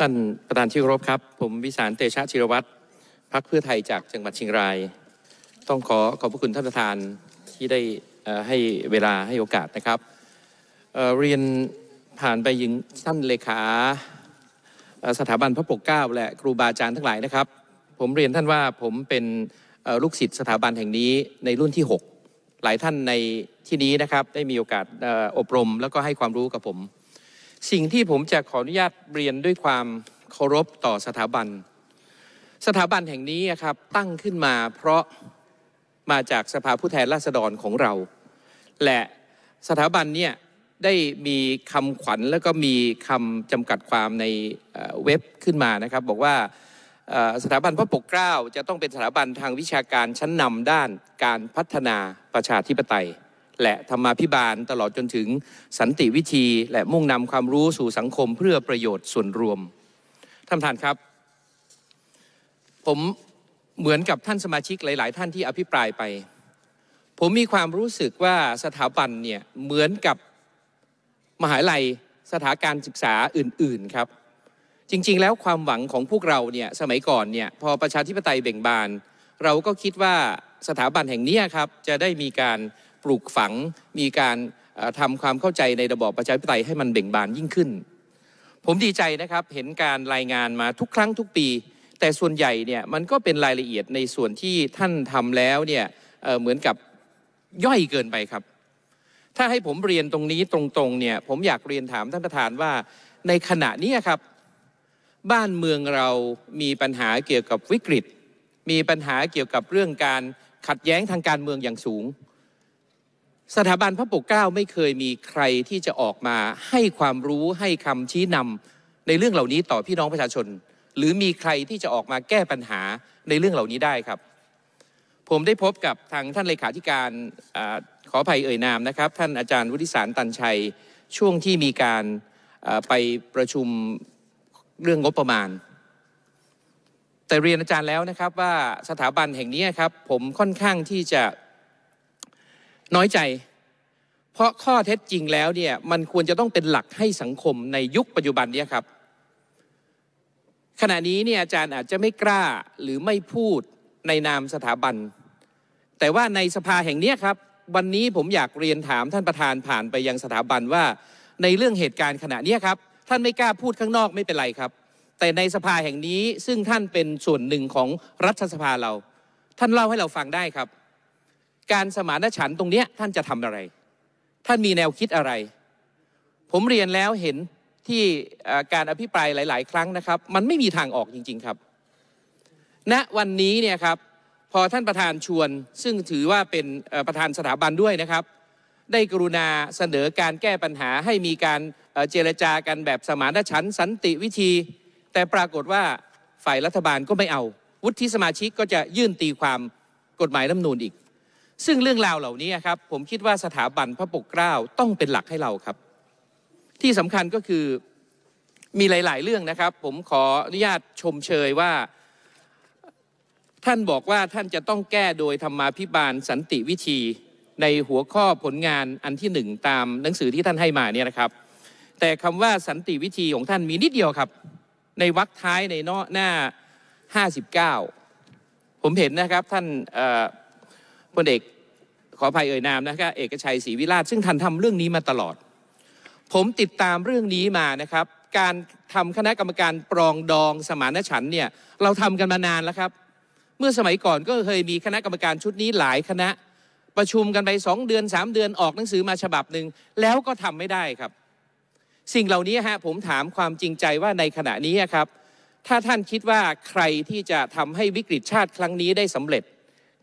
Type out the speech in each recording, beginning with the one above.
ท่านประธานที่เคารพครับ ผมวิสารเตชะชิรวัตรพักเพื่อไทยจากจังหวัดเชียงราย ต้องขอขอบพระคุณท่านประธานที่ได้ให้เวลาให้โอกาสนะครับเเรียนผ่านไปยิงท่านเลขาสถาบันพระปกเกล้าและครูบาอาจารย์ทั้งหลายนะครับ ผมเรียนท่านว่าผมเป็นลูกศิษย์สถาบันแห่งนี้ในรุ่นที่ 6 หลายท่านในที่นี้นะครับได้มีโอกาสอบรมแล้วก็ให้ความรู้กับผมสิ่งที่ผมจะขออนุญาตเรียนด้วยความเคารพต่อสถาบัน สถาบันแห่งนี้ครับตั้งขึ้นมาเพราะมาจากสภาผู้แทนราษฎรของเรา และสถาบันเนี่ยได้มีคำขวัญแล้วก็มีคำจำกัดความในเว็บขึ้นมานะครับ บอกว่าสถาบันพระปกเกล้า จะต้องเป็นสถาบันทางวิชาการชั้นนำด้านการพัฒนาประชาธิปไตยและธรรมาภิบาลตลอดจนถึงสันติวิธี และมุ่งนำความรู้สู่สังคมเพื่อประโยชน์ส่วนรวม ท่านท่านครับ ผมเหมือนกับท่านสมาชิกหลาย ๆ ท่านที่อภิปรายไป ผมมีความรู้สึกว่าสถาบันเนี่ยเหมือนกับมหาลัยสถาการศึกษาอื่น ๆ ครับ จริง ๆ แล้วความหวังของพวกเราเนี่ยสมัยก่อนเนี่ยพอประชาธิปไตยเบ่งบานเราก็คิดว่าสถาบันแห่งนี้ครับจะได้มีการปลูกฝังมีการทำความเข้าใจในระบอบประชาธิปไตยให้มันเบ่งบานยิ่งขึ้น ผมดีใจนะครับ เห็นการรายงานมาทุกครั้งทุกปี แต่ส่วนใหญ่เนี่ยมันก็เป็นรายละเอียดในส่วนที่ท่านทำแล้วเนี่ยเเหมือนกับย่อยเกินไปครับ ถ้าให้ผมเรียนตรงนี้ตรงๆเนี่ย ผมอยากเรียนถามท่านประธานว่า ในขณะนี้ครับ บ้านเมืองเรามีปัญหาเกี่ยวกับวิกฤต มีปัญหาเกี่ยวกับเรื่องการขัดแย้งทางการเมืองอย่างสูงสถาบันพระปกเกล้า ไม่เคยมีใครที่จะออกมา ให้ความรู้ให้คำชี้นำในเรื่องเหล่านี้ต่อพี่น้องประชาชน หรือมีใครที่จะออกมาแก้ปัญหาในเรื่องเหล่านี้ได้ครับ ผมได้พบกับทางท่านเลขาธิการอขออภัยเอ่ยนามนะครับท่านอาจารย์วุฒิสารตันชัยช่วงที่มีการไปประชุมเรื่องงบประมาณ แต่เรียนอาจารย์แล้วนะครับว่าสถาบันแห่งนี้ครับ ผมค่อนข้างที่จะน้อยใจ เพราะข้อเท็จจริงแล้วเนี่ยมันควรจะต้องเป็นหลักให้สังคมในยุคปัจจุบันนี้ครับ ขณะนี้เนี่ยอาจารย์อาจจะไม่กล้าหรือไม่พูดในนามสถาบัน แต่ว่าในสภาแห่งนี้ครับ วันนี้ผมอยากเรียนถามท่านประธานผ่านไปยังสถาบันว่า ในเรื่องเหตุการณ์ขณะนี้ครับท่านไม่กล้าพูดข้างนอกไม่เป็นไรครับ แต่ในสภาแห่งนี้ซึ่งท่านเป็นส่วนหนึ่งของรัฐสภาเรา ท่านเล่าให้เราฟังได้ครับการสมานฉันตรงเนี้ยท่านจะทำอะไร ท่านมีแนวคิดอะไร ผมเรียนแล้วเห็นที่การอภิปราย หลาย ๆ ครั้งนะครับ มันไม่มีทางออกจริงๆครับณนะวันนี้เนี่ยครับพอท่านประธานชวนซึ่งถือว่าเป็นประธานสถาบันด้วยนะครับ ได้กรุณาเสนอการแก้ปัญหา ให้มีการเจรจากันแบบสมานฉันสันติวิธี แต่ปรากฏว่าฝ่ายรัฐบาลก็ไม่เอา วุฒิสมาชิกก็จะยื่นตีความกฎหมายรัฐมนูลอีกซึ่งเรื่องราวเหล่านี้ครับ ผมคิดว่าสถาบันพระปกเกล้าต้องเป็นหลักให้เราครับ ที่สำคัญก็คือมีหลายๆ เรื่องนะครับ ผมขออนุญาตชมเชยว่าท่านบอกว่าท่านจะต้องแก้โดยธรรมาภิบาลสันติวิธีในหัวข้อผลงานอันที่หนึ่งตามหนังสือที่ท่านให้มาเนี่ยนะครับแต่คำว่าสันติวิธีของท่านมีนิดเดียวครับในวรรคท้ายในเนหน้า59ผมเห็นนะครับท่านพลเอกขออภัยเอ่ยนามนะครับ เอกชัยศรีวิราชซึ่งท่านทำเรื่องนี้มาตลอด ผมติดตามเรื่องนี้มานะครับการทำคณะกรรมการ ปรองดอง สมานฉันเนี่ยเราทำกันมานานแล้วครับ เมื่อสมัยก่อนก็เคยมีคณะกรรมการชุดนี้หลายคณะประชุมกันไปสองเดือน 3 เดือนออกหนังสือมาฉบับหนึ่งแล้วก็ทำไม่ได้ครับ สิ่งเหล่านี้ฮะผมถามความจริงใจว่าในขณะนี้ครับถ้าท่านคิดว่าใครที่จะทำให้วิกฤตชาติ ครั้งนี้ได้สำเร็จ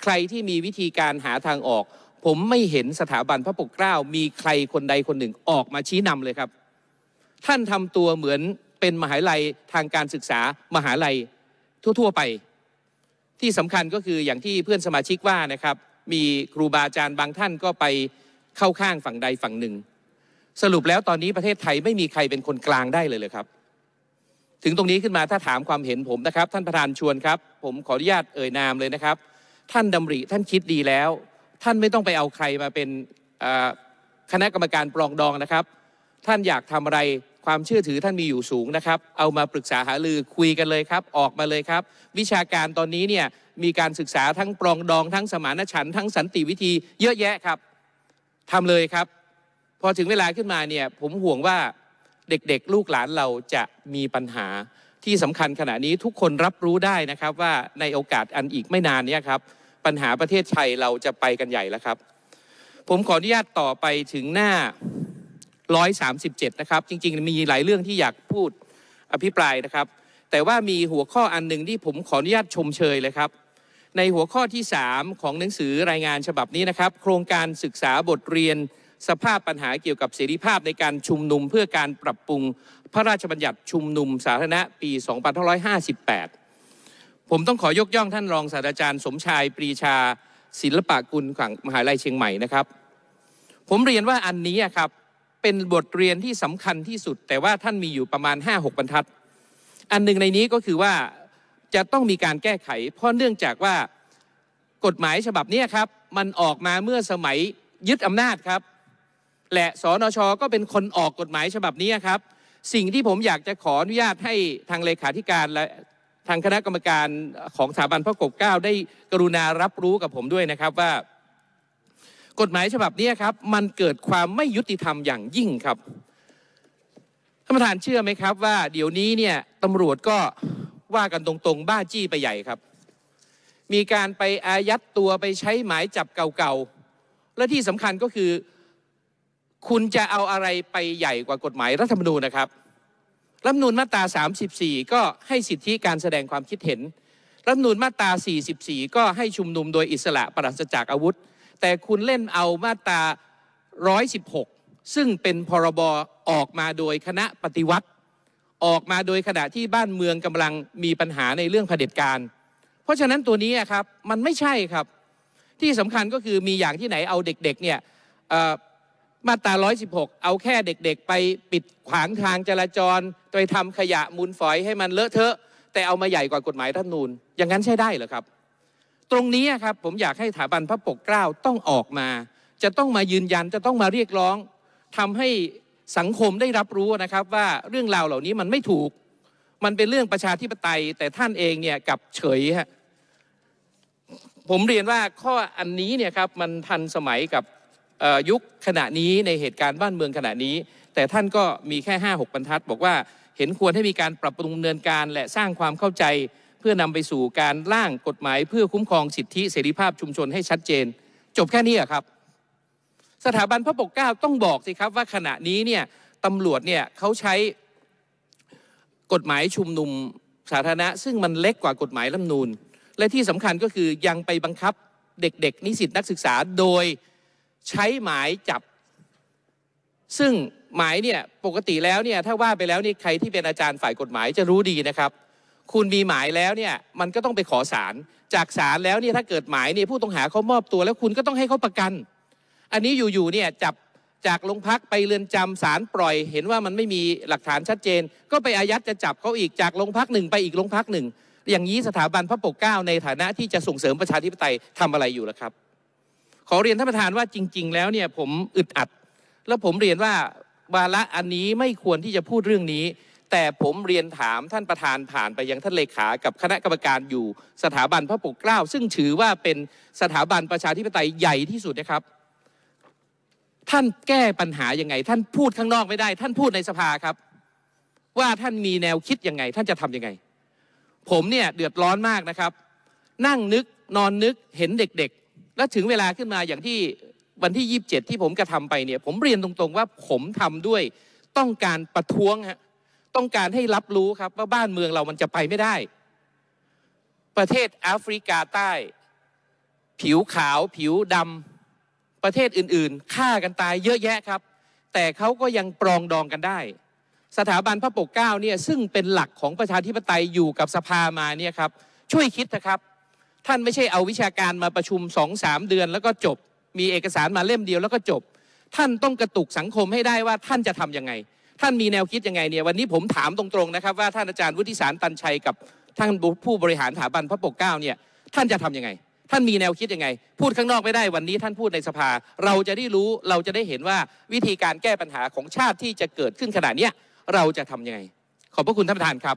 ใครที่มีวิธีการหาทางออก ผมไม่เห็นสถาบันพระปกเกล้ามีใครคนใดคนหนึ่งออกมาชี้นำเลยครับ ท่านทำตัวเหมือนเป็นมหาลัยทางการศึกษามหาลัย ทั่ว ๆ ไป ที่สำคัญก็คืออย่างที่เพื่อนสมาชิกว่านะครับ มีครูบาอาจารย์บางท่านก็ไปเข้าข้างฝั่งใดฝั่งหนึ่ง สรุปแล้วตอนนี้ประเทศไทยไม่มีใครเป็นคนกลางได้เลยเลยครับ ถึงตรงนี้ขึ้นมาถ้าถามความเห็นผมนะครับ ท่านประธานชวนครับ ผมขออนุญาตเอ่ยนามเลยนะครับท่านดำริท่านคิดดีแล้ว ท่านไม่ต้องไปเอาใครมาเป็นคณะกรรมการปรองดองนะครับ ท่านอยากทำอะไรความเชื่อถือท่านมีอยู่สูงนะครับ เอามาปรึกษาหารือคุยกันเลยครับออกมาเลยครับ วิชาการตอนนี้เนี่ยมีการศึกษาทั้งปรองดอง ทั้งสมานฉันท์ทั้งสันติวิธีเยอะแยะครับทำเลยครับ พอถึงเวลาขึ้นมาเนี่ยผมห่วงว่าเด็ก ๆลูกหลานเราจะมีปัญหาที่สำคัญขณะนี้ทุกคนรับรู้ได้นะครับว่าในโอกาสอันอีกไม่นานนี้ครับปัญหาประเทศไทยเราจะไปกันใหญ่แล้วครับ ผมขออนุญาตต่อไปถึงหน้า 137 นะครับ จริงๆมีหลายเรื่องที่อยากพูดอภิปรายนะครับ แต่ว่ามีหัวข้ออันหนึ่งที่ผมขออนุญาตชมเชยเลยครับ ในหัวข้อที่ 3 ของหนังสือรายงานฉบับนี้นะครับ โครงการศึกษาบทเรียนสภาพปัญหาเกี่ยวกับเสรีภาพในการชุมนุม เพื่อการปรับปรุงพระราชบัญญัติชุมนุม สาธารณะปี 2558 ผมต้องขอยกย่องท่านรองศาสตราจารย์ สมชายปรีชา ศิลปะกุลขังมหาลัยเชียงใหม่นะครับ ผมเรียนว่าอันนี้ครับ เป็นบทเรียนที่สำคัญที่สุด แต่ว่าท่านมีอยู่ประมาณ 5-6 บรรทัด อันหนึ่งในนี้ก็คือว่าจะต้องมีการแก้ไขเพราะเนื่องจากว่ากฎหมายฉบับนี้ครับมันออกมาเมื่อสมัยยึดอำนาจครับและสนชก็เป็นคนออกกฎหมายฉบับนี้ครับ สิ่งที่ผมอยากจะขออนุญาตให้ทางเลขาธิการ และทางคณะกรรมการของสถาบันพระกบเกล้าได้กรุณารับรู้กับผมด้วยนะครับว่า กฎหมายฉบับนี้ครับมันเกิดความไม่ยุติธรรมอย่างยิ่งครับท่านประธานเชื่อไหมครับว่าเดี๋ยวนี้เนี่ยตำรวจก็ว่ากันตรงๆ บ้าจี้ไปใหญ่ครับ มีการไปอายัดตัวไปใช้หมายจับเก่าๆและที่สำคัญก็คือคุณจะเอาอะไรไปใหญ่กว่ากฎหมายรัฐธรรมนูญนะครับ รัฐนูลมาตรา34 ก็ให้สิทธิการแสดงความคิดเห็น รัฐนูลมาตรา44 ก็ให้ชุมนุมโดยอิสระปราศจากอาวุธ แต่คุณเล่นเอามาตรา116 ซึ่งเป็นพรบออกมาโดยคณะปฏิวัติ ออกมาโดยขณะที่บ้านเมืองกำลังมีปัญหาในเรื่องเผด็จการ เพราะฉะนั้นตัวนี้ครับ มันไม่ใช่ครับที่สำคัญก็คือมีอย่างที่ไหนเอาเด็กๆเนี่ยมาตรา 116 เอาแค่เด็กๆไปปิดขวางทางจราจร ไปทำขยะมูลฝอยให้มันเลอะเทอะ แต่เอามาใหญ่กว่ากฎหมายรัฐนูน อย่างนั้นใช่ได้เหรอครับ ตรงนี้ครับผมอยากให้สถาบันพระปกเกล้าต้องออกมา จะต้องมายืนยัน จะต้องมาเรียกร้อง ทำให้สังคมได้รับรู้นะครับ ว่าเรื่องราวเหล่านี้มันไม่ถูก มันเป็นเรื่องประชาธิปไตย แต่ท่านเองเนี่ยกับเฉยฮะ ผมเรียนว่าข้ออันนี้เนี่ยครับมันทันสมัยกับยุคขณะนี้ในเหตุการณ์บ้านเมืองขณะนี้ แต่ท่านก็มีแค่ 5 6บรรทัด บอกว่าเห็นควรให้มีการปรับปรุงเนินการ และสร้างความเข้าใจ เพื่อนำไปสู่การร่างกฎหมายเพื่อคุ้มครองสิทธิ เสรีภาพชุมชนให้ชัดเจน จบแค่นี้ครับ สถาบันพระปกเกล้าต้องบอกสิครับว่าขณะนี้เนี่ยตำรวจเนี่ยเขาใช้กฎหมายชุมนุมสาธารณะซึ่งมันเล็กกว่ากฎหมายรัฐนูลและที่สำคัญก็คือยังไปบังคับเด็กๆ นิสิตนักศึกษาโดยใช้หมายจับ ซึ่งหมายเนี่ยปกติแล้วเนี่ยถ้าว่าไปแล้วนี่ใครที่เป็นอาจารย์ฝ่ายกฎหมายจะรู้ดีนะครับ คุณมีหมายแล้วเนี่ยมันก็ต้องไปขอศาลจากศาลแล้วเนี่ยถ้าเกิดหมายเนี่ยผู้ต้องหาเขามอบตัวแล้วคุณก็ต้องให้เขาประกัน อันนี้อยู่ๆเนี่ยจับจากโรงพักไปเรือนจำศาลปล่อยเห็นว่ามันไม่มีหลักฐานชัดเจน ก็ไปอายัดจะจับเขาอีกจากโรงพักหนึ่งไปอีกโรงพักหนึ่งอย่างนี้สถาบันพระปกเกล้า ในฐานะที่จะส่งเสริมประชาธิปไตยทำอะไรอยู่ล่ะครับขอเรียนท่านประธานว่าจริงๆแล้วเนี่ยผมอึดอัด แล้วผมเรียนว่าวาระอันนี้ไม่ควรที่จะพูดเรื่องนี้ แต่ผมเรียนถามท่านประธานผ่านไปยังท่านเลขา กับคณะกรรมการอยู่สถาบันพระปกเกล้า ซึ่งถือว่าเป็นสถาบันประชาธิปไตยใหญ่ที่สุดนะครับ ท่านแก้ปัญหายังไงท่านพูดข้างนอกไม่ได้ ท่านพูดในสภาครับ ว่าท่านมีแนวคิดยังไง ท่านจะทํำยังไง ผมเนี่ยเดือดร้อนมากนะครับ นั่งนึกนอนนึกเห็นเด็กแล้วถึงเวลาขึ้นมาอย่างที่วันที่ 27 ที่ผมกระทาไปเนี่ย ผมเรียนตรงๆว่าผมทำด้วยต้องการประท้วงฮะต้องการให้รับรู้ครับว่าบ้านเมืองเรามันจะไปไม่ได้ ประเทศแอฟริกาใต้ ผิวขาวผิวดำประเทศอื่นๆฆ่ากันตายเยอะแยะครับ แต่เขาก็ยังปรองดองกันได้ สถาบันพระปกเก้าเนี่ยซึ่งเป็นหลักของประชาธิปไตยอยู่กับสภามาเนี่ยครับช่วยคิดนะครับท่านไม่ใช่เอาวิชาการมาประชุมสองสามเดือนแล้วก็จบ มีเอกสารมาเล่มเดียวแล้วก็จบ ท่านต้องกระตุกสังคมให้ได้ว่าท่านจะทํำยังไง ท่านมีแนวคิดยังไงเนี่ยวันนี้ผมถามตรงๆนะครับ ว่าท่านอาจารย์วุฒิสารตันชัยกับท่านผู้บริหารสถาบันพระปกเก้าเนี่ยท่านจะทํำยังไง ท่านมีแนวคิดยังไง พูดข้างนอกไม่ได้วันนี้ท่านพูดในสภา เราจะได้รู้เราจะได้เห็นว่าวิธีการแก้ปัญหาของชาติที่จะเกิดขึ้นขนาดนี้เราจะทํำยังไง ขอบพระคุณท่านประธานครับ